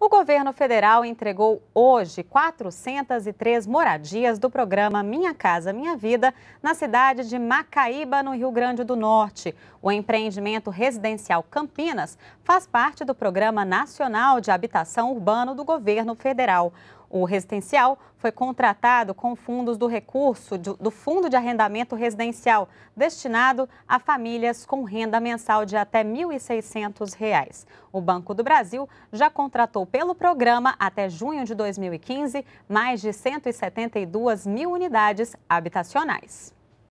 O governo federal entregou hoje 403 moradias do programa Minha Casa Minha Vida na cidade de Macaíba, no Rio Grande do Norte. O empreendimento residencial Campinas faz parte do Programa Nacional de Habitação Urbano do governo federal. O residencial foi contratado com fundos do recurso do Fundo de Arrendamento Residencial, destinado a famílias com renda mensal de até R$ 1.600. O Banco do Brasil já contratou pelo programa, até junho de 2015, mais de 172 mil unidades habitacionais.